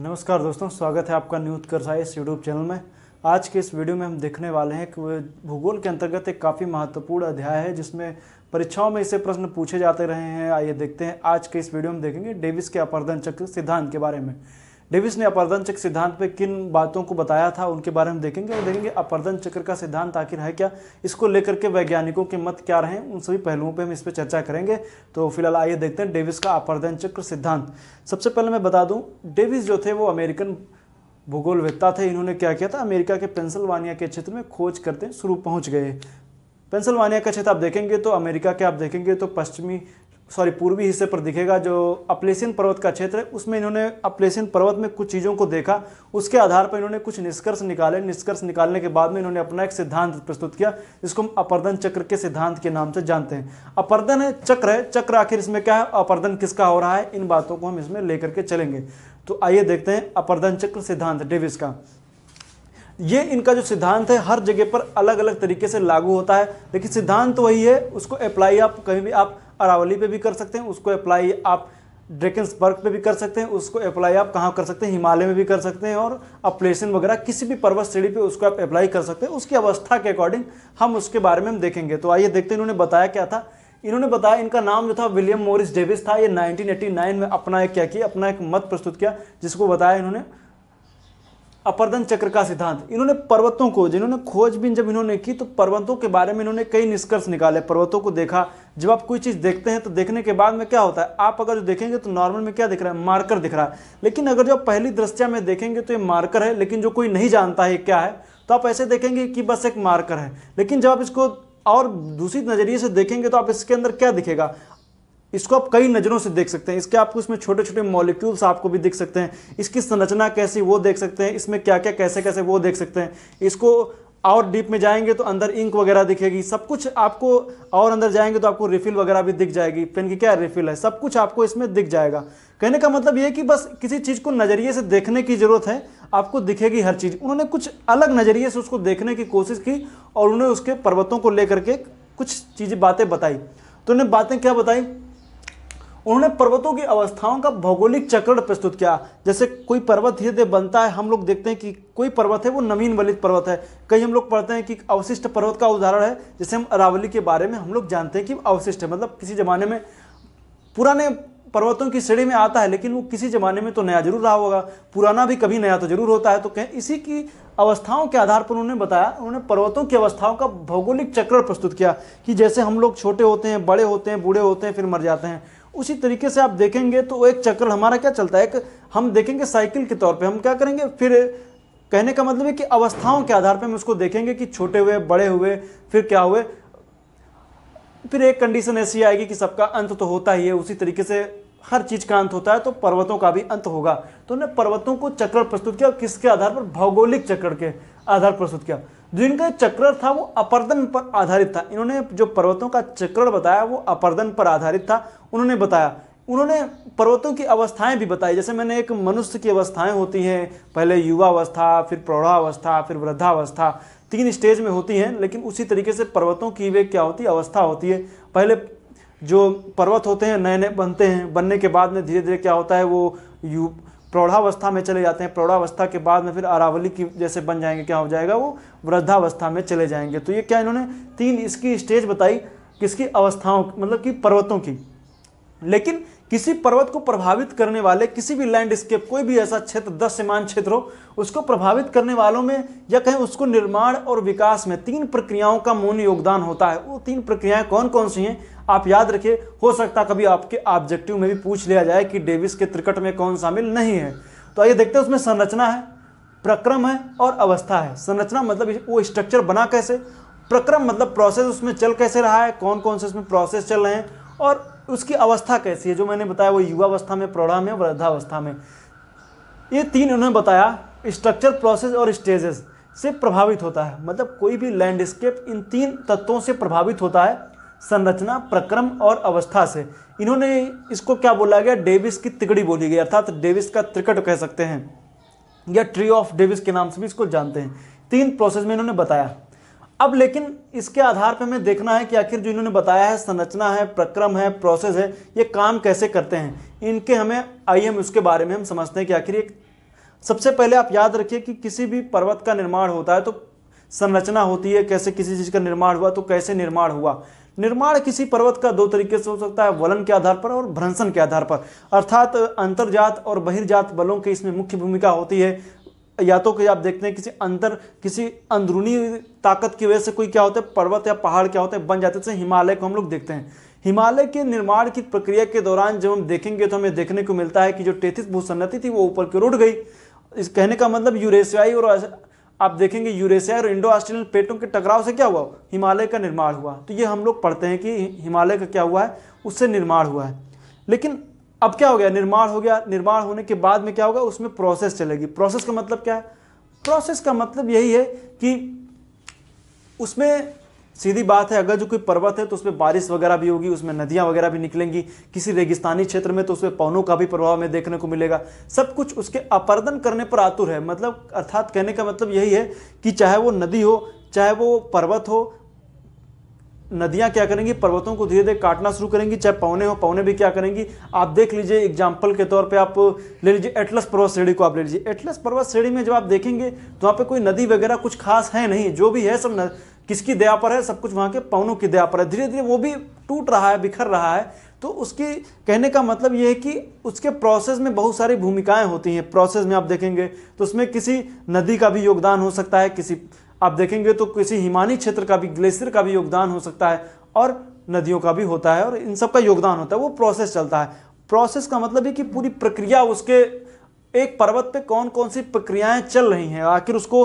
नमस्कार दोस्तों स्वागत है आपका न्यूज करसा इस यूट्यूब चैनल में आज के इस वीडियो में हम देखने वाले हैं कि भूगोल के अंतर्गत एक काफ़ी महत्वपूर्ण अध्याय है जिसमें परीक्षाओं में इसे प्रश्न पूछे जाते रहे हैं आइए देखते हैं आज के इस वीडियो में देखेंगे डेविस के अपर्दन चक्र सिद्धांत के बारे में डेविस ने अपर्दन चक्र सिद्धांत पे किन बातों को बताया था उनके बारे में देखेंगे और देखेंगे अपर्दन चक्र का सिद्धांत आखिर है क्या इसको लेकर के वैज्ञानिकों के मत क्या रहे उन सभी पहलुओं पे हम इस पर चर्चा करेंगे तो फिलहाल आइए देखते हैं डेविस का अपर्दन चक्र सिद्धांत सबसे पहले मैं बता दूँ डेविस जो थे वो अमेरिकन भूगोलवेत्ता थे इन्होंने क्या किया था अमेरिका के पेंसिल्वानिया के क्षेत्र में खोज करते शुरू पहुँच गए पेंसिल्वानिया का क्षेत्र आप देखेंगे तो अमेरिका के आप देखेंगे तो पश्चिमी सॉरी पूर्वी हिस्से पर दिखेगा जो अपलेसिन पर्वत का क्षेत्र है उसमें इन्होंने अपलेसिन पर्वत में कुछ चीज़ों को देखा उसके आधार पर इन्होंने कुछ निष्कर्ष निकाले निष्कर्ष निकालने के बाद में इन्होंने अपना एक सिद्धांत प्रस्तुत किया जिसको हम अपर्दन चक्र के सिद्धांत के नाम से जानते हैं अपर्दन है चक्र है चक्र आखिर इसमें क्या है अपर्दन किसका हो रहा है इन बातों को हम इसमें लेकर के चलेंगे तो आइए देखते हैं अपर्दन चक्र सिद्धांत डेविस का ये इनका जो सिद्धांत है हर जगह पर अलग अलग तरीके से लागू होता है लेकिन सिद्धांत तो वही है उसको अप्लाई आप कहीं भी आप अरावली पे भी कर सकते हैं उसको अप्लाई आप ड्रेकन्सबर्ग पे भी कर सकते हैं उसको अप्लाई आप कहाँ कर सकते हैं हिमालय में भी कर सकते हैं और अपलेसन वगैरह किसी भी पर्वत श्रेणी पे उसको आप अप्लाई कर सकते हैं उसकी अवस्था के अकॉर्डिंग हम उसके बारे में हम देखेंगे तो आइए देखते हैं इन्होंने बताया क्या था इन्होंने बताया इनका नाम जो था विलियम मोरिस डेविस था ये नाइनटीन में अपना एक क्या किया अपना एक मत प्रस्तुत किया जिसको बताया इन्होंने अपर्दन चक्र का सिद्धांत इन्होंने पर्वतों को जिन्होंने खोजबीन जब इन्होंने की तो पर्वतों के बारे में इन्होंने कई निष्कर्ष निकाले पर्वतों को देखा जब आप कोई चीज़ देखते हैं तो देखने के बाद में क्या होता है आप अगर जो देखेंगे तो नॉर्मल में क्या दिख रहा है मार्कर दिख रहा है लेकिन अगर जो पहली दृष्टिया में देखेंगे तो ये मार्कर है लेकिन जो कोई नहीं जानता है क्या है तो आप ऐसे देखेंगे कि बस एक मार्कर है लेकिन जब आप इसको और दूसरी नज़रिए से देखेंगे तो आप इसके अंदर क्या दिखेगा इसको आप कई नज़रों से देख सकते हैं इसके आपको इसमें छोटे छोटे मॉलिक्यूल्स आपको भी दिख सकते हैं इसकी संरचना कैसी वो देख सकते हैं इसमें क्या क्या कैसे कैसे वो देख सकते हैं इसको और डीप में जाएंगे तो अंदर इंक वगैरह दिखेगी सब कुछ आपको और अंदर जाएंगे तो आपको रिफिल वगैरह भी दिख जाएगी पेन की क्या रिफिल है सब कुछ आपको इसमें दिख जाएगा कहने का मतलब ये कि बस किसी चीज़ को नज़रिए से देखने की ज़रूरत है आपको दिखेगी हर चीज़ उन्होंने कुछ अलग नज़रिए से उसको देखने की कोशिश की और उन्होंने उसके पर्वतों को लेकर के कुछ चीज़ें बातें बताई तो उन्हें बातें क्या बताई उन्होंने पर्वतों की अवस्थाओं का भौगोलिक चक्र प्रस्तुत किया जैसे कोई पर्वत धीरे धीरे बनता है हम लोग देखते हैं कि कोई पर्वत है वो नवीन वलित पर्वत है कई हम लोग पढ़ते हैं कि अवशिष्ट पर्वत का उदाहरण है जैसे हम अरावली के बारे में हम लोग जानते हैं कि अवशिष्ट है मतलब किसी ज़माने में पुराने पर्वतों की श्रेणी में आता है लेकिन वो किसी ज़माने में तो नया जरूर रहा होगा पुराना भी कभी नया तो जरूर होता है तो कहें इसी की अवस्थाओं के आधार पर उन्होंने बताया उन्होंने पर्वतों की अवस्थाओं का भौगोलिक चक्र प्रस्तुत किया कि जैसे हम लोग छोटे होते हैं बड़े होते हैं बूढ़े होते हैं फिर मर जाते हैं उसी तरीके से आप देखेंगे तो एक चक्र हमारा क्या चलता है एक हम देखेंगे साइकिल के तौर पे हम क्या करेंगे फिर कहने का मतलब है कि अवस्थाओं के आधार पर हम उसको देखेंगे कि छोटे हुए बड़े हुए फिर क्या हुए फिर एक कंडीशन ऐसी आएगी कि सबका अंत तो होता ही है उसी तरीके से हर चीज का अंत होता है तो पर्वतों का भी अंत होगा तो उन्हें पर्वतों को चक्र प्रस्तुत किया किसके आधार पर भौगोलिक चक्र के आधार प्रस्तुत किया जो इनका चक्र था वो अपर्दन पर आधारित था इन्होंने जो पर्वतों का चक्र बताया वो अपर्दन पर आधारित था उन्होंने बताया उन्होंने पर्वतों की अवस्थाएं भी बताई जैसे मैंने एक मनुष्य की अवस्थाएं होती हैं पहले युवावस्था फिर प्रौढ़ावस्था फिर वृद्धावस्था तीन स्टेज में होती हैं लेकिन उसी तरीके से पर्वतों की वे क्या होती है अवस्था होती है पहले जो पर्वत होते हैं नए नए बनते हैं बनने के बाद में धीरे धीरे क्या होता है वो यू प्रौढ़ावस्था में चले जाते हैं प्रौढ़ावस्था के बाद में फिर अरावली की जैसे बन जाएंगे क्या हो जाएगा वो वृद्धावस्था में चले जाएंगे तो ये क्या इन्होंने तीन इसकी स्टेज बताई किसकी अवस्थाओं मतलब कि पर्वतों की लेकिन किसी पर्वत को प्रभावित करने वाले किसी भी लैंडस्केप कोई भी ऐसा क्षेत्र दस सीमान क्षेत्र हो उसको प्रभावित करने वालों में या कहें उसको निर्माण और विकास में तीन प्रक्रियाओं का मूल योगदान होता है वो तीन प्रक्रियाएं कौन कौन सी हैं आप याद रखिए हो सकता कभी आपके ऑब्जेक्टिव में भी पूछ लिया जाए कि डेविस के त्रिकट में कौन शामिल नहीं है तो आइए देखते हैं उसमें संरचना है प्रक्रम है और अवस्था है संरचना मतलब वो स्ट्रक्चर बना कैसे प्रक्रम मतलब प्रोसेस उसमें चल कैसे रहा है कौन कौन से उसमें प्रोसेस चल रहे हैं और उसकी अवस्था कैसी है जो मैंने बताया वो युवावस्था में प्रौढ़ा में वृद्धावस्था में ये तीन उन्होंने बताया स्ट्रक्चर प्रोसेस और स्टेजेस से प्रभावित होता है मतलब कोई भी लैंडस्केप इन तीन तत्वों से प्रभावित होता है संरचना प्रक्रम और अवस्था से इन्होंने इसको क्या बोला गया डेविस की तिकड़ी बोली गई अर्थात डेविस का त्रिकट कह सकते हैं या ट्री ऑफ डेविस के नाम से भी इसको जानते हैं तीन प्रोसेस में इन्होंने बताया अब लेकिन इसके आधार पर हमें देखना है कि आखिर जो इन्होंने बताया है संरचना है प्रक्रम है प्रोसेस है ये काम कैसे करते हैं इनके हमें आइए हम उसके बारे में हम समझते हैं कि आखिर एक सबसे पहले आप याद रखिए कि, कि किसी भी पर्वत का निर्माण होता है तो संरचना होती है कैसे किसी चीज़ का निर्माण हुआ तो कैसे निर्माण हुआ निर्माण किसी पर्वत का दो तरीके से हो सकता है वलन के आधार पर और भ्रंशन के आधार पर अर्थात जात और बहिर्जात बलों की इसमें मुख्य भूमिका होती है या तो कि आप देखते हैं किसी अंतर किसी अंदरूनी ताकत की वजह से कोई क्या होता है पर्वत या पहाड़ क्या होते हैं बन जाते हैं हिमालय को हम लोग देखते हैं हिमालय के निर्माण की प्रक्रिया के दौरान जब हम देखेंगे तो हमें देखने को मिलता है कि जो टेथिस भूसन्नति थी वो ऊपर की रोड गई इस कहने का मतलब यूरेशियाई और आप देखेंगे यूरेशिया और इंडो ऑस्ट्रेलियन प्लेटों के टकराव से क्या हुआ हिमालय का निर्माण हुआ तो ये हम लोग पढ़ते हैं कि हिमालय का क्या हुआ है उससे निर्माण हुआ है लेकिन अब क्या हो गया निर्माण हो गया निर्माण होने के बाद में क्या होगा उसमें प्रोसेस चलेगी प्रोसेस का मतलब क्या है प्रोसेस का मतलब यही है कि उसमें सीधी बात है अगर जो कोई पर्वत है तो उसमें बारिश वगैरह भी होगी उसमें नदियां वगैरह भी निकलेंगी किसी रेगिस्तानी क्षेत्र में तो उसमें पवनों का भी प्रभाव हमें देखने को मिलेगा सब कुछ उसके अपर्दन करने पर आतुर है मतलब अर्थात कहने का मतलब यही है कि चाहे वो नदी हो चाहे वो पर्वत हो नदियां क्या करेंगी पर्वतों को धीरे धीरे काटना शुरू करेंगी चाहे पौने हो पौने भी क्या करेंगी आप देख लीजिए एग्जाम्पल के तौर पे आप ले लीजिए एटलस पर्वत श्रेणी को आप ले लीजिए एटलस पर्वत श्रेणी में जब आप देखेंगे तो वहाँ पे कोई नदी वगैरह कुछ खास है नहीं जो भी है सब किसकी दया पर है सब कुछ वहाँ के पवनों की दया पर है धीरे धीरे वो भी टूट रहा है बिखर रहा है तो उसकी कहने का मतलब ये है कि उसके प्रोसेस में बहुत सारी भूमिकाएं होती हैं प्रोसेस में आप देखेंगे तो उसमें किसी नदी का भी योगदान हो सकता है किसी आप देखेंगे तो किसी हिमानी क्षेत्र का भी ग्लेशियर का भी योगदान हो सकता है और नदियों का भी होता है और इन सब का योगदान होता है वो प्रोसेस चलता है प्रोसेस का मतलब है कि पूरी प्रक्रिया उसके एक पर्वत पे कौन कौन सी प्रक्रियाएं चल रही हैं आखिर उसको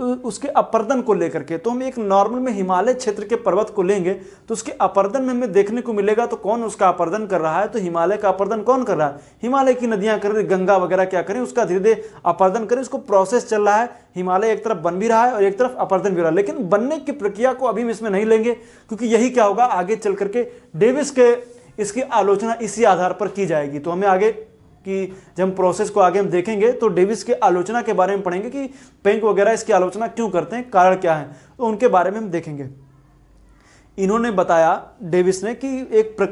उसके अपर्दन को लेकर के तो हम एक नॉर्मल में हिमालय क्षेत्र के पर्वत को लेंगे तो उसके अपर्दन में हमें देखने को मिलेगा तो कौन उसका अपर्दन कर रहा है तो हिमालय का अपर्दन कौन कर रहा है हिमालय की नदियां कर रही गंगा वगैरह क्या करें उसका धीरे धीरे अपर्दन करें उसको प्रोसेस चल रहा है हिमालय एक तरफ बन भी रहा है और एक तरफ अपर्दन भी रहा है लेकिन बनने की प्रक्रिया को अभी हम इसमें नहीं लेंगे क्योंकि यही क्या होगा आगे चल करके डेविस के इसकी आलोचना इसी आधार पर की जाएगी तो हमें आगे कि जब हम प्रोसेस को आगे हम देखेंगे तो डेविस के आलोचना के बारे में पढ़ेंगे कि बैंक वगैरह इसकी आलोचना क्यों करते हैं कारण क्या है तो उनके बारे में हम देखेंगे इन्होंने बताया डेविस ने कि एक प्र...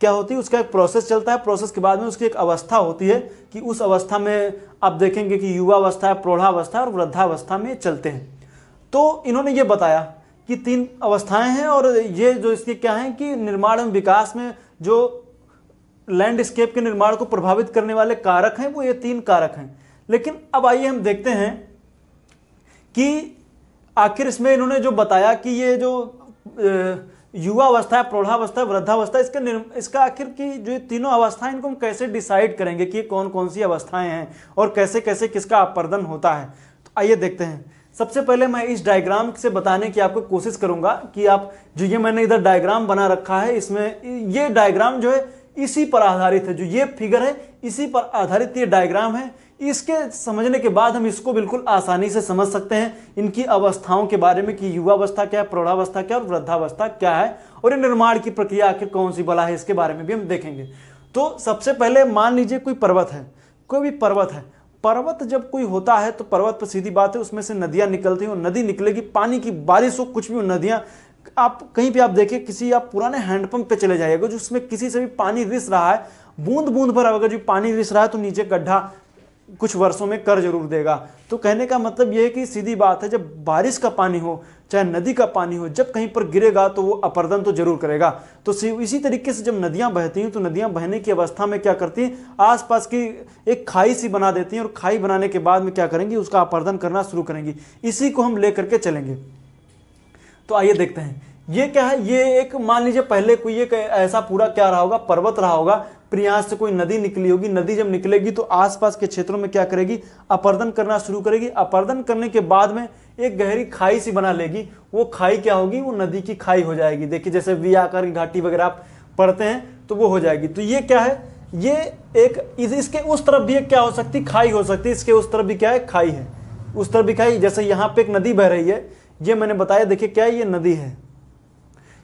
क्या होती है उसका एक प्रोसेस चलता है प्रोसेस के बाद में उसकी एक अवस्था होती है कि उस अवस्था में आप देखेंगे कि युवावस्था है प्रौढ़ावस्था और वृद्धावस्था में चलते हैं तो इन्होंने ये बताया कि तीन अवस्थाएं हैं और ये जो इसके क्या हैं कि निर्माण एवं विकास में जो लैंडस्केप के निर्माण को प्रभावित करने वाले कारक हैं वो ये तीन कारक हैं लेकिन अब आइए हम देखते हैं कि आखिर इसमें इन्होंने जो बताया कि ये जो युवा अवस्था है प्रौढ़ावस्था है वृद्धावस्था इसका इसका आखिर की जो तीनों अवस्थाएं इनको हम कैसे डिसाइड करेंगे कि कौन कौन सी अवस्थाएं हैं और कैसे कैसे किसका अपर्दन होता है तो आइए देखते हैं सबसे पहले मैं इस डायग्राम से बताने की आपको कोशिश करूंगा कि आप जो ये मैंने इधर डायग्राम बना रखा है इसमें ये डायग्राम जो है इसी पर आधारित है जो ये फिगर है इसी पर आधारित ये डायग्राम है इसके समझने के बाद हम इसको बिल्कुल आसानी से समझ सकते हैं इनकी अवस्थाओं के बारे में कि युवावस्था क्या है प्रौढ़ावस्था क्या है और वृद्धावस्था क्या है और ये निर्माण की प्रक्रिया आखिर कौन सी बला है इसके बारे में भी हम देखेंगे तो सबसे पहले मान लीजिए कोई पर्वत है कोई भी पर्वत है पर्वत जब कोई होता है तो पर्वत पर सीधी बात है उसमें से नदियां निकलती हैं और नदी निकलेगी पानी की बारिश हो कुछ भी हो नदियाँ आप कहीं भी आप देखें किसी आप पुराने हैंडपंप पे चले जाइएगा जो उसमें किसी से भी पानी रिस रहा है बूंद बूंद भर अगर जो पानी रिस रहा है तो नीचे गड्ढा कुछ वर्षों में कर जरूर देगा तो कहने का मतलब यह है कि सीधी बात है जब बारिश का पानी हो चाहे नदी का पानी हो जब कहीं पर गिरेगा तो वो अपर्दन तो जरूर करेगा तो इसी तरीके से जब नदियां बहती हैं तो नदियां बहने की अवस्था में क्या करती हैं आसपास की एक खाई सी बना देती हैं और खाई बनाने के बाद में क्या करेंगी उसका अपर्दन करना शुरू करेंगी इसी को हम ले करके चलेंगे तो आइए देखते हैं ये क्या है ये एक मान लीजिए पहले कोई एक ऐसा पूरा क्या रहा होगा पर्वत रहा होगा प्रयास से कोई नदी निकली होगी नदी जब निकलेगी तो आसपास के क्षेत्रों में क्या करेगी अपर्दन करना शुरू करेगी अपर्दन करने के बाद में एक गहरी खाई सी बना लेगी वो खाई क्या होगी वो नदी की खाई हो जाएगी देखिए जैसे वी आकर घाटी वगैरह आप पढ़ते हैं तो वो हो जाएगी तो ये क्या है ये एक इस, इसके उस तरफ भी एक क्या हो सकती खाई हो सकती है इसके उस तरफ भी क्या है खाई है उस तरफ भी खाई जैसे यहाँ पे एक नदी बह रही है ये मैंने बताया देखिए क्या ये नदी है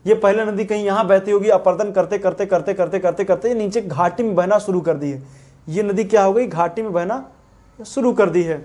ये पहले नदी कहीं यहां बहती होगी अपर्दन करते करते करते करते करते करते नीचे घाटी में बहना शुरू कर दी है ये नदी क्या हो गई घाटी में बहना शुरू कर दी है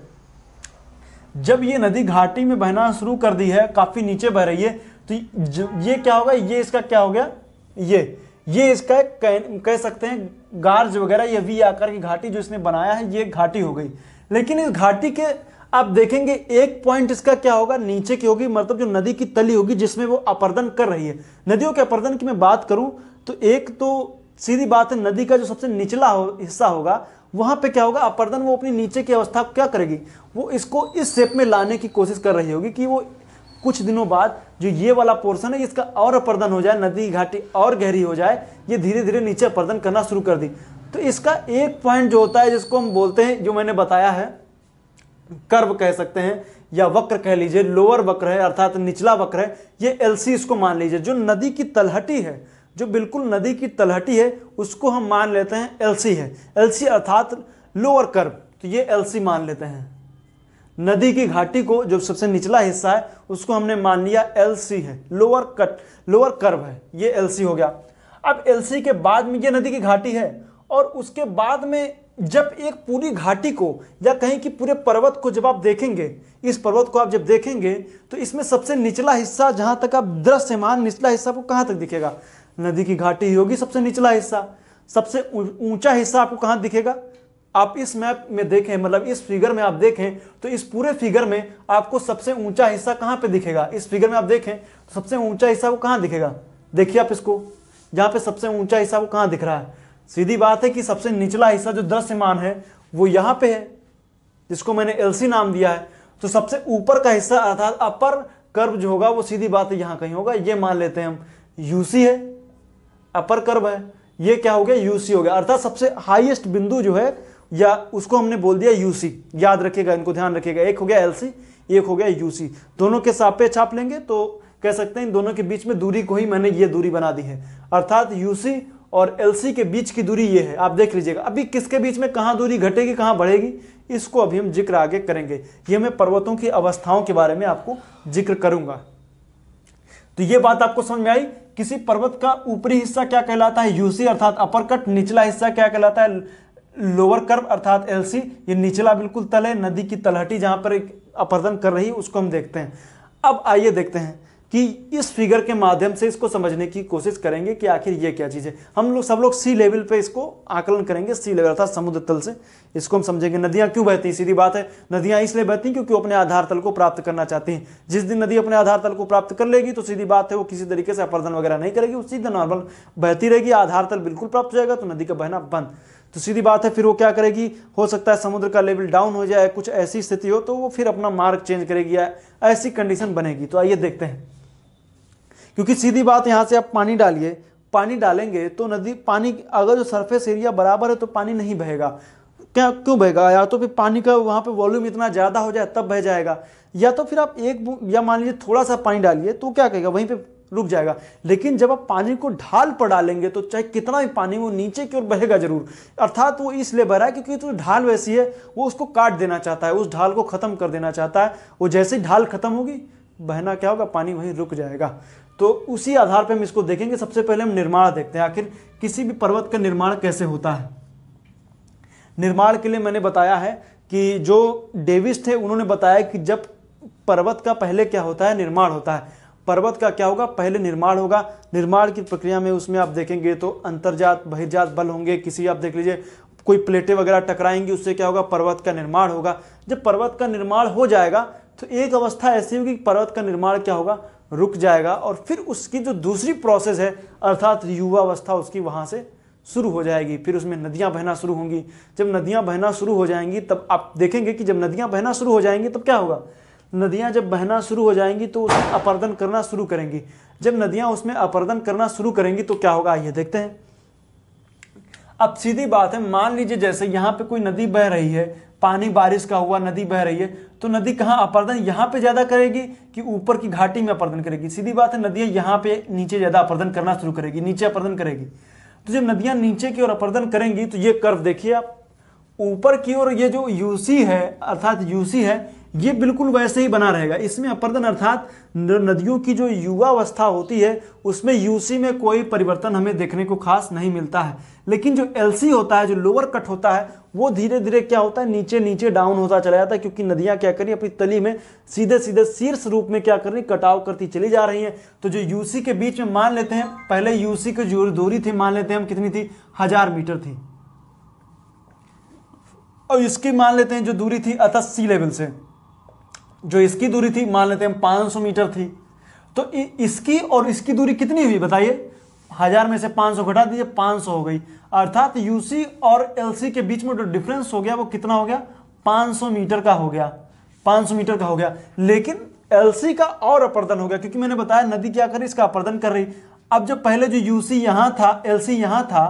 जब ये नदी घाटी में बहना शुरू कर दी है काफ़ी नीचे बह रही है तो ये क्या होगा ये इसका क्या हो गया ये ये इसका कह सकते हैं गार्ज वगैरह ये वी आकर की घाटी जो इसने बनाया है ये घाटी हो गई लेकिन इस घाटी के आप देखेंगे एक पॉइंट इसका क्या होगा नीचे की होगी मतलब जो नदी की तली होगी जिसमें वो अपर्दन कर रही है नदियों के अपर्दन की मैं बात करूं तो एक तो सीधी बात है नदी का जो सबसे निचला हो, हिस्सा होगा वहां पे क्या होगा अपर्दन वो अपनी नीचे की अवस्था क्या करेगी वो इसको इस शेप में लाने की कोशिश कर रही होगी कि वो कुछ दिनों बाद जो ये वाला पोर्सन है इसका और अपर्दन हो जाए नदी घाटी और गहरी हो जाए ये धीरे धीरे नीचे अपर्दन करना शुरू कर दी तो इसका एक पॉइंट जो होता है जिसको हम बोलते हैं जो मैंने बताया है कर्व कह सकते हैं या वक्र कह लीजिए लोअर वक्र है अर्थात निचला वक्र है ये एलसी इसको मान लीजिए जो नदी की तलहटी है जो बिल्कुल नदी की तलहटी है उसको हम मान लेते हैं एलसी है एलसी अर्थात लोअर कर्व तो ये एलसी मान लेते हैं नदी की घाटी को जो सबसे निचला हिस्सा है उसको हमने मान लिया सी है लोअर कट लोअर कर्व है ये सी हो गया अब सी के बाद में ये नदी की घाटी है और उसके बाद में जब एक पूरी घाटी को या कहीं कि पूरे पर्वत को जब आप देखेंगे इस पर्वत को आप जब देखेंगे तो इसमें सबसे निचला हिस्सा जहां तक आप दृश्यमान निचला हिस्सा को कहां तक दिखेगा नदी की घाटी होगी सबसे निचला हिस्सा सबसे ऊंचा हिस्सा आपको कहां दिखेगा आप इस मैप में देखें मतलब इस फिगर में आप देखें तो इस पूरे फिगर में आपको सबसे ऊंचा हिस्सा कहाँ पे दिखेगा इस फिगर में आप देखें तो सबसे ऊंचा हिस्सा वो कहां दिखेगा देखिए आप इसको जहां पर सबसे ऊंचा हिस्सा वो कहां दिख रहा है सीधी बात है कि सबसे निचला हिस्सा जो दृश्यमान है वो यहां पे है जिसको मैंने एलसी नाम दिया है तो सबसे ऊपर का हिस्सा अर्थात अपर कर्व जो होगा वो सीधी बात यहां कहीं होगा ये मान लेते हैं हम यूसी है अपर कर्व है ये क्या हो गया यूसी हो गया अर्थात सबसे हाईएस्ट बिंदु जो है या उसको हमने बोल दिया यूसी याद रखेगा इनको ध्यान रखिएगा एक हो गया एलसी एक हो गया यूसी दोनों के सापे छाप लेंगे तो कह सकते हैं इन दोनों के बीच में दूरी को ही मैंने ये दूरी बना दी है अर्थात यूसी और एल के बीच की दूरी ये है आप देख लीजिएगा अभी किसके बीच में कहाँ दूरी घटेगी कहाँ बढ़ेगी इसको अभी हम जिक्र आगे करेंगे ये मैं पर्वतों की अवस्थाओं के बारे में आपको जिक्र करूंगा तो ये बात आपको समझ में आई किसी पर्वत का ऊपरी हिस्सा क्या कहलाता है यूसी अर्थात अपर कट निचला हिस्सा क्या कहलाता है लोअर कर्व अर्थात एलसी ये निचला बिल्कुल तल है नदी की तलहटी जहां पर एक अपर्दन कर रही उसको हम देखते हैं अब आइए देखते हैं कि इस फिगर के माध्यम से इसको समझने की कोशिश करेंगे कि आखिर ये क्या चीज़ है हम लोग सब लोग सी लेवल पे इसको आकलन करेंगे सी लेवल अर्थात समुद्र तल से इसको हम समझेंगे नदियाँ क्यों बहती हैं सीधी बात है नदियाँ इसलिए बहती हैं क्योंकि वो अपने आधार तल को प्राप्त करना चाहती हैं जिस दिन नदी अपने आधार तल को प्राप्त कर लेगी तो सीधी बात है वो किसी तरीके से अपर्धन वगैरह नहीं करेगी वो सीधा नॉर्मल बहती रहेगी आधार तल बिल्कुल प्राप्त हो जाएगा तो नदी का बहना बंद तो सीधी बात है फिर वो क्या करेगी हो सकता है समुद्र का लेवल डाउन हो जाए कुछ ऐसी स्थिति हो तो वो फिर अपना मार्ग चेंज करेगी या ऐसी कंडीशन बनेगी तो आइए देखते हैं क्योंकि सीधी बात यहाँ से आप पानी डालिए पानी डालेंगे तो नदी पानी अगर जो सरफेस एरिया बराबर है तो पानी नहीं बहेगा क्या क्यों बहेगा या तो फिर पानी का वहाँ पे वॉल्यूम इतना ज़्यादा हो जाए तब बह जाएगा या तो फिर आप एक या मान लीजिए थोड़ा सा पानी डालिए तो क्या कहेगा वहीं पे रुक जाएगा लेकिन जब आप पानी को ढाल पर डालेंगे तो चाहे कितना भी पानी वो नीचे की ओर बहेगा जरूर अर्थात वो इसलिए बह रहा है क्योंकि तो ढाल वैसी है वो उसको काट देना चाहता है उस ढाल को ख़त्म कर देना चाहता है वो जैसे ढाल खत्म होगी बहना क्या होगा पानी वहीं रुक जाएगा तो उसी आधार पर हम इसको देखेंगे सबसे पहले हम निर्माण देखते हैं आखिर किसी भी पर्वत का निर्माण कैसे होता है निर्माण के लिए मैंने बताया है कि जो डेविस थे उन्होंने बताया कि जब पर्वत का पहले क्या होता है निर्माण होता है पर्वत का क्या होगा पहले निर्माण होगा निर्माण की प्रक्रिया में उसमें आप देखेंगे तो अंतर्जात बहिर्जात बल होंगे किसी आप देख लीजिए कोई प्लेटें वगैरह टकराएंगी उससे क्या होगा पर्वत का निर्माण होगा जब पर्वत का निर्माण हो जाएगा तो एक अवस्था ऐसी होगी कि पर्वत का निर्माण क्या होगा रुक जाएगा और फिर उसकी जो दूसरी प्रोसेस है अर्थात युवावस्था उसकी वहाँ से शुरू हो जाएगी फिर उसमें नदियाँ बहना शुरू होंगी जब नदियाँ बहना शुरू हो जाएंगी तब आप देखेंगे कि जब नदियाँ बहना शुरू हो जाएंगी तब क्या होगा नदियाँ जब बहना शुरू हो जाएंगी तो उसमें अपर्दन करना शुरू करेंगी जब नदियाँ उसमें अपर्दन करना शुरू करेंगी तो क्या होगा आइए देखते हैं अब सीधी बात है मान लीजिए जैसे यहाँ पे कोई नदी बह रही है पानी बारिश का हुआ नदी बह रही है तो नदी कहाँ अपर्दन यहाँ पे ज़्यादा करेगी कि ऊपर की घाटी में अपर्दन करेगी सीधी बात है नदियाँ यहाँ पे नीचे ज़्यादा अपर्दन करना शुरू करेगी नीचे अपर्दन करेगी तो जब नदियाँ नीचे की ओर अपर्दन करेंगी तो ये कर्व देखिए आप ऊपर की ओर ये जो यूसी है अर्थात यूसी है ये बिल्कुल वैसे ही बना रहेगा इसमें अपर्दन अर्थात नदियों की जो युवावस्था होती है उसमें यूसी में कोई परिवर्तन हमें देखने को खास नहीं मिलता है लेकिन जो एल होता है जो लोअर कट होता है वो धीरे धीरे क्या होता है नीचे नीचे डाउन होता चला जाता है क्योंकि नदियां क्या कर रही अपनी तली में सीधे सीधे शीर्ष रूप में क्या कर रही कटाव करती चली जा रही है तो जो यूसी के बीच में मान लेते हैं पहले यूसी की जो दूरी थी मान लेते हैं हम कितनी थी हजार मीटर थी और इसकी मान लेते हैं जो दूरी थी अतः सी लेवल से जो इसकी दूरी थी मान लेते हैं पांच मीटर थी तो इसकी और इसकी दूरी कितनी हुई बताइए हज़ार में से 500 घटा दीजिए 500 हो गई अर्थात यूसी और एलसी के बीच में जो डिफरेंस हो गया वो कितना हो गया 500 मीटर का हो गया 500 मीटर का हो गया लेकिन एलसी का और अपर्दन हो गया क्योंकि मैंने बताया नदी क्या कर इसका अपर्दन कर रही अब जब पहले जो यूसी यहां था एलसी यहां था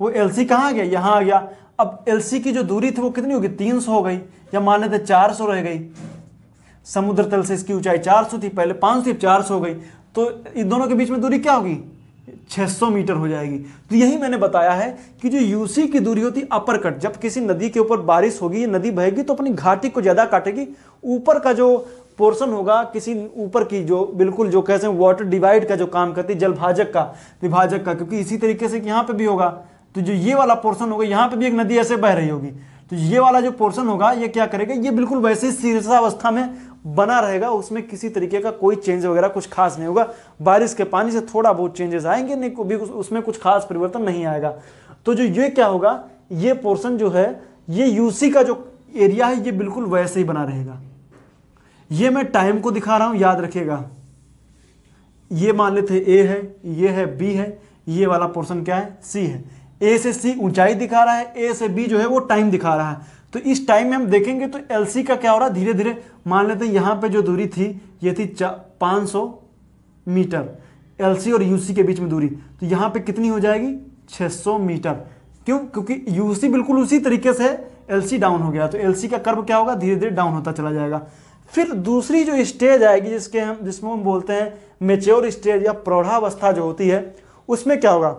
वो एलसी कहाँ गया यहाँ आ गया अब एलसी की जो दूरी थी वो कितनी होगी सौ हो गई या मान लेते सौ रह गई समुद्र तल से इसकी ऊंचाई सौ थी पहले सौ थी सौ हो गई तो इन दोनों के बीच में दूरी क्या होगी 600 मीटर हो जाएगी तो यही मैंने बताया है कि जो यूसी की दूरी होती अपर कट जब किसी नदी के ऊपर बारिश होगी नदी बहेगी तो अपनी घाटी को ज़्यादा काटेगी ऊपर का जो पोर्शन होगा किसी ऊपर की जो बिल्कुल जो कहते हैं वाटर डिवाइड का जो काम करती है जलभाजक का विभाजक का क्योंकि इसी तरीके से यहां पर भी होगा तो जो ये वाला पोर्शन होगा यहां पर भी एक नदी ऐसे बह रही होगी तो ये वाला जो पोर्शन होगा ये क्या करेगा ये बिल्कुल वैसे ही शीर्षावस्था में बना रहेगा उसमें किसी तरीके का कोई चेंज वगैरह कुछ खास नहीं होगा बारिश के पानी से थोड़ा बहुत चेंजेस आएंगे नहीं भी उसमें कुछ खास परिवर्तन नहीं आएगा तो जो ये क्या होगा ये पोर्शन जो है ये यूसी का जो एरिया है ये बिल्कुल वैसे ही बना रहेगा ये मैं टाइम को दिखा रहा हूं याद रखेगा ये मान लेते ए है ये है बी है ये वाला पोर्शन क्या है सी है ए से सी ऊंचाई दिखा रहा है ए से बी जो है वो टाइम दिखा रहा है तो इस टाइम में हम देखेंगे तो एल सी का क्या हो रहा है धीरे धीरे मान लेते हैं यहाँ पे जो दूरी थी ये थी पाँच सौ मीटर एल सी और यू सी के बीच में दूरी तो यहाँ पे कितनी हो जाएगी 600 मीटर क्यों क्योंकि यू सी बिल्कुल उसी तरीके से एल सी डाउन हो गया तो एल सी का कर्व क्या होगा धीरे धीरे डाउन होता चला जाएगा फिर दूसरी जो स्टेज आएगी जिसके हम जिसमें हम बोलते हैं मेच्योर स्टेज या प्रौढ़ावस्था जो होती है उसमें क्या होगा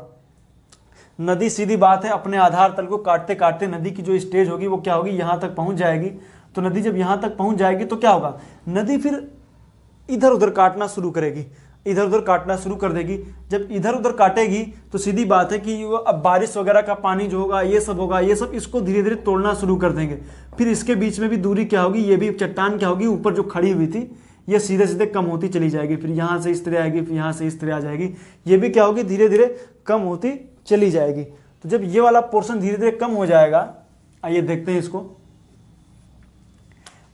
नदी सीधी बात है अपने आधार तल को काटते काटते नदी की जो स्टेज होगी वो क्या होगी यहाँ तक पहुँच जाएगी तो नदी जब यहाँ तक पहुँच जाएगी तो क्या होगा नदी फिर इधर उधर काटना शुरू करेगी इधर उधर काटना शुरू कर देगी जब इधर उधर काटेगी तो सीधी बात है कि वो अब बारिश वगैरह का पानी जो होगा ये सब होगा ये सब इसको धीरे धीरे तोड़ना शुरू कर देंगे फिर इसके बीच में भी दूरी क्या होगी ये भी चट्टान क्या होगी ऊपर जो खड़ी हुई थी ये सीधे सीधे कम होती चली जाएगी फिर यहाँ से इस तरह आएगी फिर यहाँ से इस तरह आ जाएगी ये भी क्या होगी धीरे धीरे कम होती चली जाएगी तो जब ये वाला पोर्शन धीरे धीरे कम हो जाएगा आइए देखते हैं इसको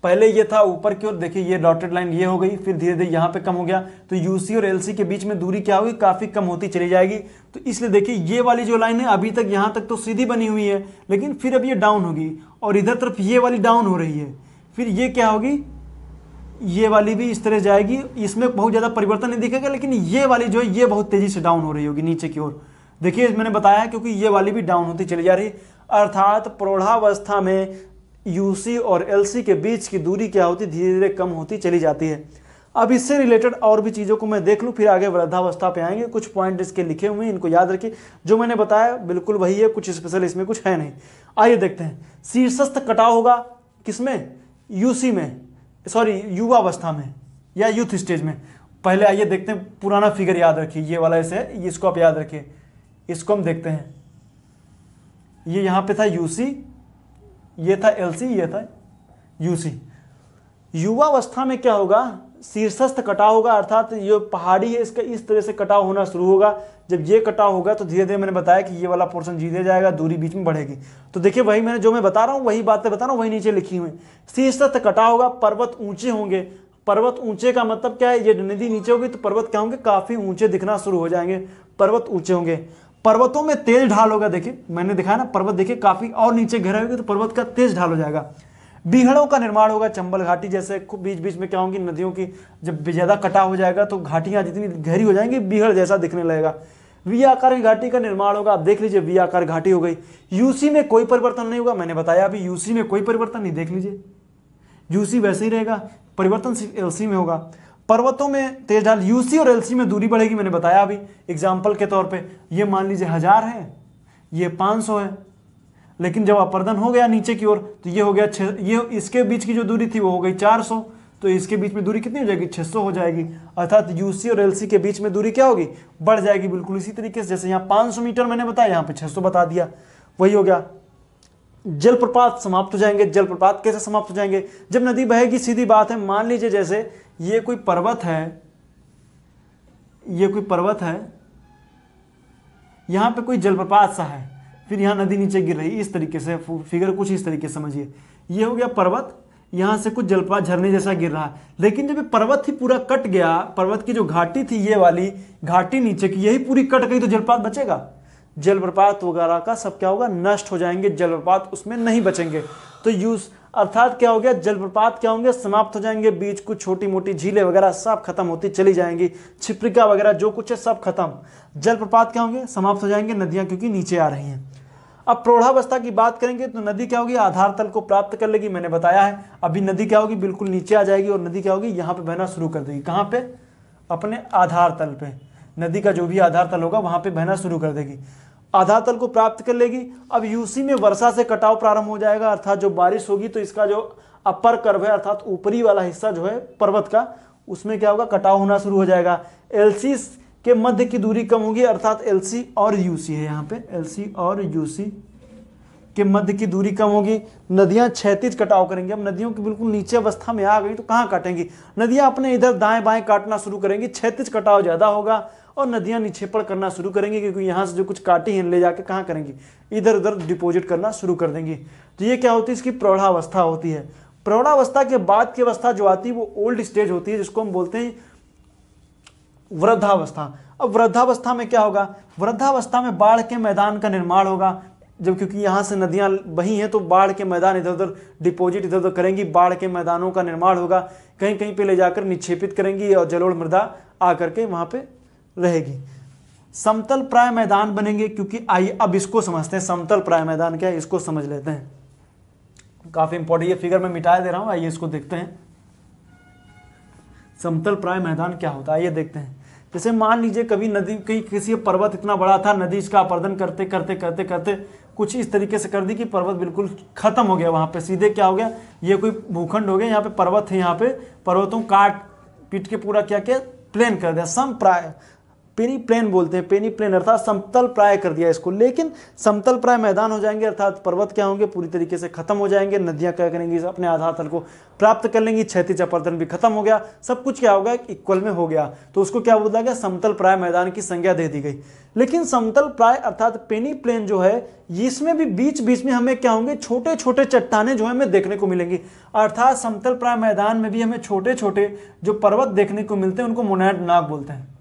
पहले ये था ऊपर की ओर देखिए ये डॉटेड लाइन ये हो गई फिर धीरे धीरे यहां पे कम हो गया तो यूसी और एलसी के बीच में दूरी क्या होगी काफ़ी कम होती चली जाएगी तो इसलिए देखिए ये वाली जो लाइन है अभी तक यहां तक तो सीधी बनी हुई है लेकिन फिर अब ये डाउन होगी और इधर तरफ ये वाली डाउन हो रही है फिर ये क्या होगी ये वाली भी इस तरह जाएगी इसमें बहुत ज़्यादा परिवर्तन नहीं दिखेगा लेकिन ये वाली जो है ये बहुत तेज़ी से डाउन हो रही होगी नीचे की ओर देखिए मैंने बताया क्योंकि ये वाली भी डाउन होती चली जा रही अर्थात प्रौढ़ावस्था में यूसी और एलसी के बीच की दूरी क्या होती धीरे धीरे कम होती चली जाती है अब इससे रिलेटेड और भी चीज़ों को मैं देख लूँ फिर आगे वृद्धावस्था पे आएंगे कुछ पॉइंट इसके लिखे हुए हैं इनको याद रखिए जो मैंने बताया बिल्कुल वही है कुछ स्पेशल इसमें कुछ है नहीं आइए देखते हैं शीर्षस्थ कटाव होगा किसमें यूसी में सॉरी युवावस्था में या यूथ स्टेज में पहले आइए देखते हैं पुराना फिगर याद रखिए ये वाला ऐसे इसको आप याद रखिए इसको हम देखते हैं ये यहाँ पे था यूसी ये था एलसी ये था यूसी युवावस्था में क्या होगा शीर्षस्थ कटाव होगा अर्थात ये पहाड़ी है इसका इस तरह से कटाव होना शुरू होगा जब ये कटाव होगा तो धीरे धीरे मैंने बताया कि ये वाला पोर्शन जीते जाएगा दूरी बीच में बढ़ेगी तो देखिए वही मैंने जो मैं बता रहा हूँ वही बातें बता रहा हूँ वही नीचे लिखी हुई शीर्षस्थ कटाव होगा पर्वत ऊंचे होंगे पर्वत ऊंचे का मतलब क्या है ये नदी नीचे होगी तो पर्वत क्या होंगे काफ़ी ऊंचे दिखना शुरू हो जाएंगे पर्वत ऊंचे होंगे पर्वतों में तेज ढाल होगा देखिए मैंने दिखाया ना पर्वत देखिए काफी और नीचे घेरा होगी तो पर्वत का तेज ढाल हो जाएगा बिहड़ों का निर्माण होगा चंबल घाटी जैसे बीच बीच में क्या होंगी नदियों की जब ज़्यादा कटा हो जाएगा तो घाटियां जितनी गहरी हो जाएंगी बिहड़ जैसा दिखने लगेगा वी आकार की घाटी का निर्माण होगा आप देख लीजिए वी आकार घाटी हो गई यूसी में कोई परिवर्तन नहीं होगा मैंने बताया अभी यूसी में कोई परिवर्तन नहीं देख लीजिए यूसी वैसे ही रहेगा परिवर्तन सिर्फ एलसी में होगा पर्वतों में तेज ढाल यूसी और एलसी में दूरी बढ़ेगी मैंने बताया अभी एग्जाम्पल के तौर पर यह मान लीजिए हज़ार है ये पांच सौ है लेकिन जब अपर्दन हो गया नीचे की ओर तो ये हो गया छः ये इसके बीच की जो दूरी थी वो हो गई चार सौ तो इसके बीच में दूरी कितनी हो जाएगी 600 हो जाएगी अर्थात यूसी और एलसी के बीच में दूरी क्या होगी बढ़ जाएगी बिल्कुल इसी तरीके से जैसे यहाँ 500 मीटर मैंने बताया यहाँ पे 600 बता दिया वही हो गया जलप्रपात समाप्त हो जाएंगे जलप्रपात कैसे समाप्त हो जाएंगे जब नदी बहेगी सीधी बात है मान लीजिए जैसे ये कोई पर्वत है ये कोई पर्वत है यहाँ पे कोई जलप्रपात सा है फिर यहाँ नदी नीचे गिर रही इस तरीके से फिगर कुछ इस तरीके समझिए ये हो गया पर्वत यहाँ से कुछ जलपात झरने जैसा गिर रहा लेकिन जब ये पर्वत ही पूरा कट गया पर्वत की जो घाटी थी ये वाली घाटी नीचे की यही पूरी कट गई तो जलपात बचेगा जलप्रपात वगैरह का सब क्या होगा नष्ट हो जाएंगे जलप्रपात उसमें नहीं बचेंगे तो यूज अर्थात क्या हो गया जलप्रपात क्या होंगे समाप्त हो जाएंगे बीच कुछ छोटी मोटी झीलें वगैरह सब खत्म होती चली जाएंगी छिपरिका वगैरह जो कुछ है सब खत्म जलप्रपात क्या होंगे समाप्त हो जाएंगे नदियां क्योंकि नीचे आ रही हैं अब प्रौढ़ावस्था की बात करेंगे तो नदी क्या होगी आधार तल को प्राप्त कर लेगी मैंने बताया है अभी नदी क्या होगी बिल्कुल नीचे आ जाएगी और नदी क्या होगी यहाँ पे बहना शुरू कर देगी कहाँ पे अपने आधार तल पे नदी का जो भी आधार तल होगा वहां पे बहना शुरू कर देगी आधा तल को प्राप्त कर लेगी अब यूसी में वर्षा से कटाव प्रारंभ हो जाएगा अर्थात जो बारिश होगी तो इसका जो अपर कर्व है अर्थात ऊपरी वाला हिस्सा जो है पर्वत का उसमें क्या होगा कटाव होना शुरू हो जाएगा एलसी के मध्य की दूरी कम होगी अर्थात एलसी और यूसी है यहाँ पे एलसी और यूसी के मध्य की दूरी कम होगी नदियां क्षैतिज कटाव करेंगी अब नदियों की बिल्कुल नीचे अवस्था में आ गई तो कहाँ काटेंगी नदियां अपने इधर दाएं बाएं काटना शुरू करेंगी क्षैतिज कटाव ज़्यादा होगा और नदियां निक्षेपण करना शुरू करेंगी क्योंकि यहाँ से जो कुछ काटी हैं ले जाके कहाँ करेंगी इधर उधर डिपोजिट करना शुरू कर देंगी तो ये क्या होती है इसकी प्रौढ़ावस्था होती है प्रौढ़ावस्था के बाद की अवस्था जो आती है वो ओल्ड स्टेज होती है जिसको हम बोलते हैं वृद्धावस्था अब वृद्धावस्था में क्या होगा वृद्धावस्था में बाढ़ के मैदान का निर्माण होगा जब क्योंकि यहाँ से नदियाँ बही हैं तो बाढ़ के मैदान इधर उधर डिपॉजिट इधर उधर करेंगी बाढ़ के मैदानों का निर्माण होगा कहीं कहीं पे ले जाकर निक्षेपित करेंगी और जलोढ़ मृदा आकर के वहाँ पे रहेगी समतल प्राय मैदान बनेंगे क्योंकि आइए अब इसको समझते हैं समतल प्राय मैदान क्या है इसको समझ लेते हैं काफी इंपॉर्टेंट ये फिगर मैं मिटाया दे रहा हूं आइए इसको देखते हैं समतल प्राय मैदान क्या होता है आइए देखते हैं जैसे मान लीजिए कभी नदी कहीं किसी पर्वत इतना बड़ा था नदी इसका अपर्दन करते करते करते करते कुछ इस तरीके से कर दी कि पर्वत बिल्कुल खत्म हो गया वहां पे सीधे क्या हो गया ये कोई भूखंड हो गया यहाँ पे पर्वत है यहाँ पे पर्वतों काट पीट के पूरा क्या क्या प्लेन कर दिया सम प्राय पेनी प्लेन बोलते हैं पेनी प्लेन अर्थात समतल प्राय कर दिया इसको लेकिन समतल प्राय मैदान हो जाएंगे अर्थात पर्वत क्या होंगे पूरी तरीके से खत्म हो जाएंगे नदियां क्या करेंगी अपने आधार तल को प्राप्त कर लेंगी क्षैतिज अपर्दन भी खत्म हो गया सब कुछ क्या होगा इक्वल में हो गया तो उसको क्या बोला गया समतल प्राय मैदान की संज्ञा दे दी गई लेकिन समतल प्राय अर्थात पेनी प्लेन जो है इसमें भी बीच बीच में हमें क्या होंगे छोटे छोटे चट्टाने जो हमें देखने को मिलेंगी अर्थात समतल प्राय मैदान में भी हमें छोटे छोटे जो पर्वत देखने को मिलते हैं उनको मोनैड नाग बोलते हैं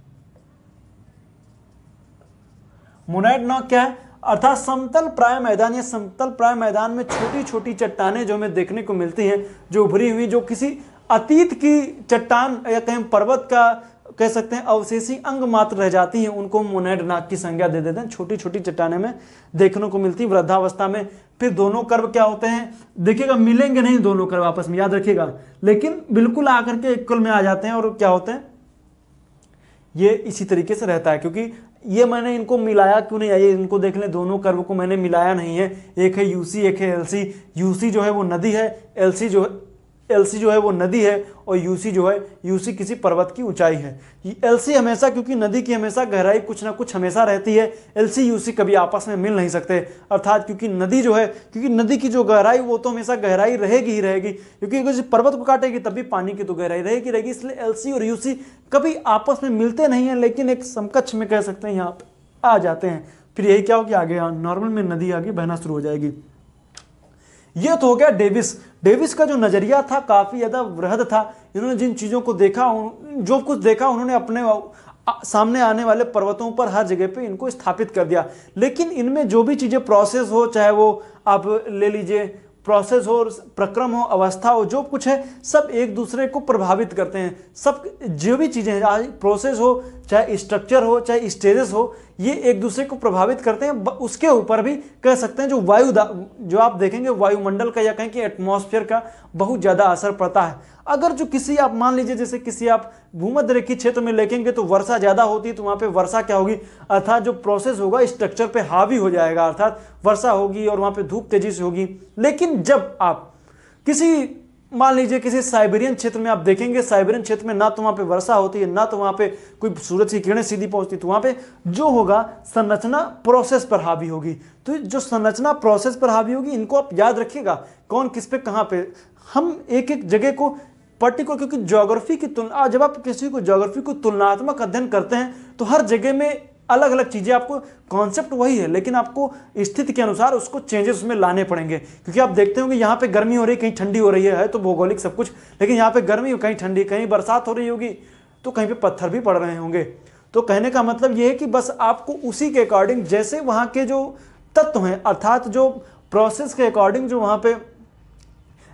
मोनाइट नॉक क्या है अर्थात समतल प्राय मैदान या समतल प्राय मैदान में छोटी छोटी चट्टाने जो हमें देखने को मिलती हैं जो उभरी हुई जो किसी अतीत की चट्टान या कहीं पर्वत का कह सकते हैं अवशेषी अंग मात्र रह जाती हैं उनको मोनेड नाक की संज्ञा दे देते हैं छोटी छोटी चट्टाने में देखने को मिलती वृद्धावस्था में फिर दोनों कर्व क्या होते हैं देखिएगा मिलेंगे नहीं दोनों कर्व आपस में याद रखिएगा लेकिन बिल्कुल आकर के एक कुल में आ जाते हैं और क्या होते हैं ये इसी तरीके से रहता है क्योंकि ये मैंने इनको मिलाया क्यों नहीं आइए इनको देख लें दोनों कर्व को मैंने मिलाया नहीं है एक है यूसी एक है एलसी यूसी जो है वो नदी है एलसी जो है एलसी जो है वो नदी है और यूसी जो है यूसी किसी पर्वत की ऊंचाई है एलसी हमेशा क्योंकि नदी की हमेशा गहराई कुछ ना कुछ हमेशा रहती है एलसी यूसी कभी आपस में मिल नहीं सकते अर्थात क्योंकि नदी जो है क्योंकि नदी की जो गहराई वो तो हमेशा गहराई रहेगी ही रहेगी क्योंकि पर्वत को काटेगी तब भी पानी की तो गहराई रहेगी रहेगी इसलिए एलसी और यूसी कभी आपस में मिलते नहीं है लेकिन एक समकक्ष में कह सकते हैं यहाँ पर आ जाते हैं फिर यही क्या हो कि आगे नॉर्मल में नदी आगे बहना शुरू हो जाएगी ये तो हो गया डेविस डेविस का जो नज़रिया था काफ़ी ज़्यादा वृहद था इन्होंने जिन चीज़ों को देखा जो कुछ देखा उन्होंने अपने सामने आने वाले पर्वतों पर हर जगह पे इनको स्थापित कर दिया लेकिन इनमें जो भी चीज़ें प्रोसेस हो चाहे वो आप ले लीजिए प्रोसेस हो प्रक्रम हो अवस्था हो जो कुछ है सब एक दूसरे को प्रभावित करते हैं सब जो भी चीज़ें हैं प्रोसेस हो चाहे स्ट्रक्चर हो चाहे स्टेजेस हो ये एक दूसरे को प्रभावित करते हैं उसके ऊपर भी कह सकते हैं जो वायु जो आप देखेंगे वायुमंडल का या कहें कि एटमोसफियर का बहुत ज़्यादा असर पड़ता है अगर जो किसी आप मान लीजिए जैसे किसी आप भूमध्य रेखी क्षेत्र में लेखेंगे तो वर्षा ज़्यादा होती है तो वहां पे वर्षा क्या होगी अर्थात जो प्रोसेस होगा स्ट्रक्चर पे हावी हो जाएगा अर्थात वर्षा होगी और वहां पे धूप तेजी से होगी लेकिन जब आप किसी मान लीजिए किसी साइबेरियन क्षेत्र में आप देखेंगे साइबेरियन क्षेत्र में ना तो वहां पे वर्षा होती है ना तो वहां पे कोई सूरज की किरणें सीधी पहुंचती तो वहां पे जो होगा संरचना प्रोसेस पर हावी होगी तो जो संरचना प्रोसेस पर हावी होगी इनको आप याद रखिएगा कौन किस पे कहाँ पे हम एक एक जगह को पर्टिकुलर क्योंकि जोग्राफी की तुलना जब आप किसी को ज्योग्राफी को तुलनात्मक अध्ययन करते हैं तो हर जगह में अलग अलग चीज़ें आपको कॉन्सेप्ट वही है लेकिन आपको स्थिति के अनुसार उसको चेंजेस उसमें लाने पड़ेंगे क्योंकि आप देखते होंगे यहाँ पे गर्मी हो रही है कहीं ठंडी हो रही है तो भौगोलिक सब कुछ लेकिन यहाँ पे गर्मी हो कहीं ठंडी कहीं बरसात हो रही होगी तो कहीं पे पत्थर भी पड़ रहे होंगे तो कहने का मतलब ये है कि बस आपको उसी के अकॉर्डिंग जैसे वहाँ के जो तत्व हैं अर्थात जो प्रोसेस के अकॉर्डिंग जो वहाँ पर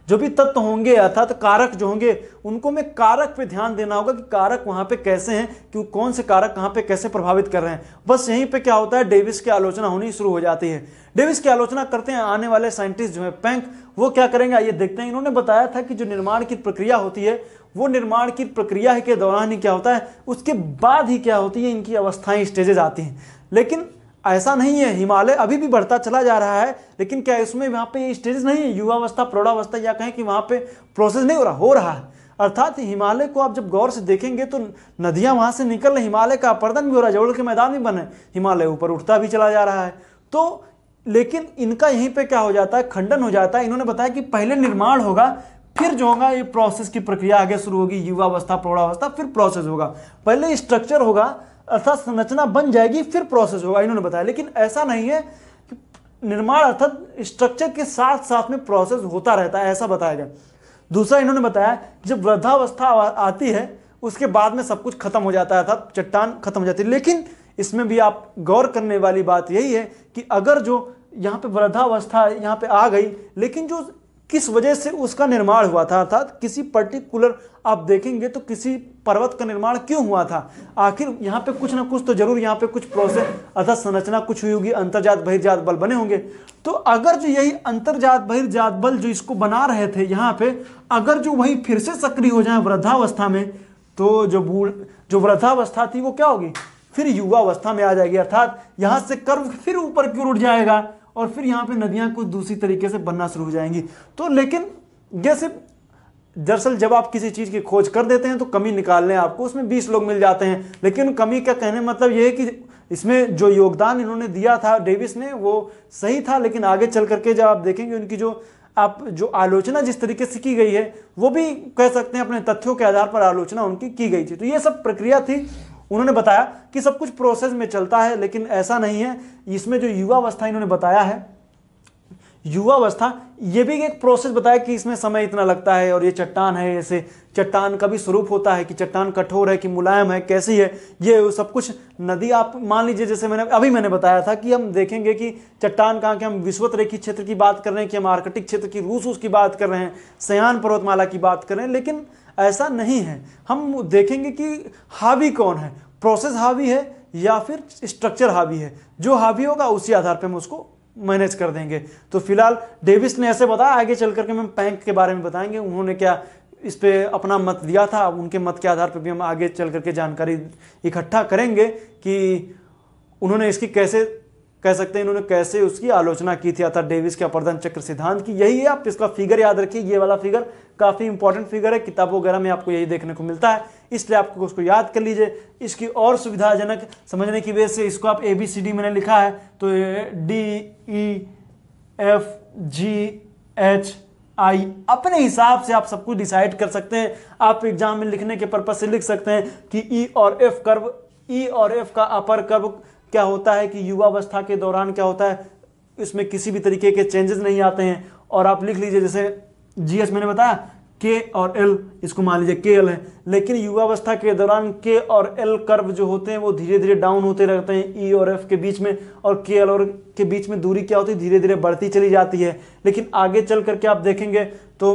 जो भी तत्व होंगे अर्थात कारक जो होंगे उनको मैं कारक पे ध्यान देना होगा कि कारक वहाँ पे कैसे हैं कि कौन से कारक कहाँ पे कैसे प्रभावित कर रहे हैं बस यहीं पे क्या होता है डेविस की आलोचना होनी शुरू हो जाती है डेविस की आलोचना करते हैं आने वाले साइंटिस्ट जो है पैंक वो क्या करेंगे आइए देखते हैं इन्होंने बताया था कि जो निर्माण की प्रक्रिया होती है वो निर्माण की प्रक्रिया के दौरान ही क्या होता है उसके बाद ही क्या होती है इनकी अवस्थाएं स्टेजेज आती हैं लेकिन ऐसा नहीं है हिमालय अभी भी बढ़ता चला जा रहा है लेकिन क्या इसमें वहाँ पे स्टेज नहीं है युवावस्था प्रौढ़ावस्था या कहें कि वहाँ पे प्रोसेस नहीं हो रहा हो रहा है अर्थात हिमालय को आप जब गौर से देखेंगे तो नदियाँ वहाँ से निकल रही हिमालय का अपर्दन भी हो रहा है जबल के मैदान भी बने हिमालय ऊपर उठता भी चला जा रहा है तो लेकिन इनका यहीं पर क्या हो जाता है खंडन हो जाता है इन्होंने बताया कि पहले निर्माण होगा फिर जो होगा ये प्रोसेस की प्रक्रिया आगे शुरू होगी युवावस्था प्रौढ़ावस्था फिर प्रोसेस होगा पहले स्ट्रक्चर होगा अर्थात संरचना बन जाएगी फिर प्रोसेस होगा इन्होंने बताया लेकिन ऐसा नहीं है कि निर्माण अर्थात स्ट्रक्चर के साथ साथ में प्रोसेस होता रहता है ऐसा बताया गया दूसरा इन्होंने बताया जब वृद्धावस्था आती है उसके बाद में सब कुछ खत्म हो जाता है अर्थात चट्टान खत्म हो जाती है लेकिन इसमें भी आप गौर करने वाली बात यही है कि अगर जो यहाँ पे वृद्धावस्था यहाँ पे आ गई लेकिन जो किस वजह से उसका निर्माण हुआ था अर्थात किसी पर्टिकुलर आप देखेंगे तो किसी पर्वत का निर्माण क्यों हुआ था आखिर यहाँ पे कुछ ना कुछ तो जरूर यहाँ पे कुछ प्रोसेस अर्थात संरचना कुछ हुई होगी अंतर्जात बहिर्जात बल बने होंगे तो अगर जो यही अंतर्जात बहिर्जात बल जो इसको बना रहे थे यहाँ पे अगर जो वही फिर से सक्रिय हो जाए वृद्धावस्था में तो जो बूढ़ जो वृद्धावस्था थी वो क्या होगी फिर युवावस्था में आ जाएगी अर्थात यहाँ से कर्व फिर ऊपर क्यों उठ जाएगा और फिर यहाँ पे नदियाँ कुछ दूसरी तरीके से बनना शुरू हो जाएंगी तो लेकिन जैसे दरअसल जब आप किसी चीज़ की खोज कर देते हैं तो कमी निकाल लें आपको उसमें बीस लोग मिल जाते हैं लेकिन कमी का कहने मतलब ये है कि इसमें जो योगदान इन्होंने दिया था डेविस ने वो सही था लेकिन आगे चल करके जब आप देखेंगे उनकी जो आप जो आलोचना जिस तरीके से की गई है वो भी कह सकते हैं अपने तथ्यों के आधार पर आलोचना उनकी की गई थी तो ये सब प्रक्रिया थी उन्होंने बताया कि सब कुछ प्रोसेस में चलता है लेकिन ऐसा नहीं है इसमें जो युवावस्था इन्होंने बताया है युवावस्था ये भी एक प्रोसेस बताया कि इसमें समय इतना लगता है और ये चट्टान है ऐसे चट्टान का भी स्वरूप होता है कि चट्टान कठोर है कि मुलायम है कैसी है ये सब कुछ नदी आप मान लीजिए जैसे मैंने अभी मैंने बताया था कि हम देखेंगे कि चट्टान कहाँ के हम विश्वत रेखी क्षेत्र की बात कर रहे हैं कि हम आर्कटिक क्षेत्र की रूस उसकी बात कर रहे हैं सयान पर्वतमाला की बात कर रहे हैं लेकिन ऐसा नहीं है हम देखेंगे कि हावी कौन है प्रोसेस हावी है या फिर स्ट्रक्चर हावी है जो हावी होगा उसी आधार पर हम उसको मैनेज कर देंगे तो फिलहाल डेविस ने ऐसे बताया आगे चल करके हम पैंक के बारे में बताएंगे उन्होंने क्या इस पर अपना मत दिया था उनके मत के आधार पर भी हम आगे चल करके जानकारी इकट्ठा करेंगे कि उन्होंने इसकी कैसे कह सकते हैं इन्होंने कैसे उसकी आलोचना की थी अर्थात डेविस के अपर्दन चक्र सिद्धांत की यही है आप इसका फिगर याद रखिए ये वाला फिगर काफ़ी इंपॉर्टेंट फिगर है किताब वगैरह में आपको यही देखने को मिलता है इसलिए आपको उसको याद कर लीजिए इसकी और सुविधाजनक समझने की वजह से इसको आप ए बी सी डी मैंने लिखा है तो D E F G H I अपने हिसाब से आप सबको डिसाइड कर सकते हैं आप एग्जाम में लिखने के पर्पज से लिख सकते हैं कि ई e और एफ कर्व ई e और एफ का अपर कर्व क्या होता है कि युवावस्था के दौरान क्या होता है इसमें किसी भी तरीके के चेंजेस नहीं आते हैं और आप लिख लीजिए जैसे जीएस मैंने बताया के और एल इसको मान लीजिए के एल है लेकिन युवावस्था के दौरान के और एल कर्व जो होते हैं वो धीरे धीरे डाउन होते रहते हैं ई e और एफ के बीच में और के एल और के बीच में दूरी क्या होती है धीरे धीरे बढ़ती चली जाती है लेकिन आगे चल करके आप देखेंगे तो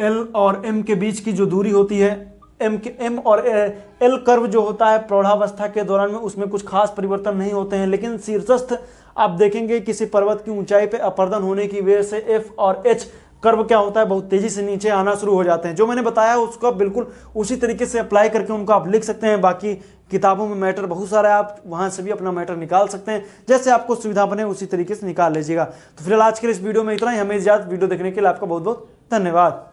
एल और एम के बीच की जो दूरी होती है एम के एम और एल कर्व जो होता है प्रौढ़ावस्था के दौरान में उसमें कुछ खास परिवर्तन नहीं होते हैं लेकिन शीर्षस्थ आप देखेंगे किसी पर्वत की ऊंचाई पे अपर्दन होने की वजह से एफ और एच कर्व क्या होता है बहुत तेजी से नीचे आना शुरू हो जाते हैं जो मैंने बताया उसको आप बिल्कुल उसी तरीके से अप्लाई करके उनको आप लिख सकते हैं बाकी किताबों में मैटर बहुत सारा है आप वहाँ से भी अपना मैटर निकाल सकते हैं जैसे आपको सुविधा बने उसी तरीके से निकाल लीजिएगा तो फिलहाल आज के इस वीडियो में इतना ही हमें इजाज़ वीडियो देखने के लिए आपका बहुत बहुत धन्यवाद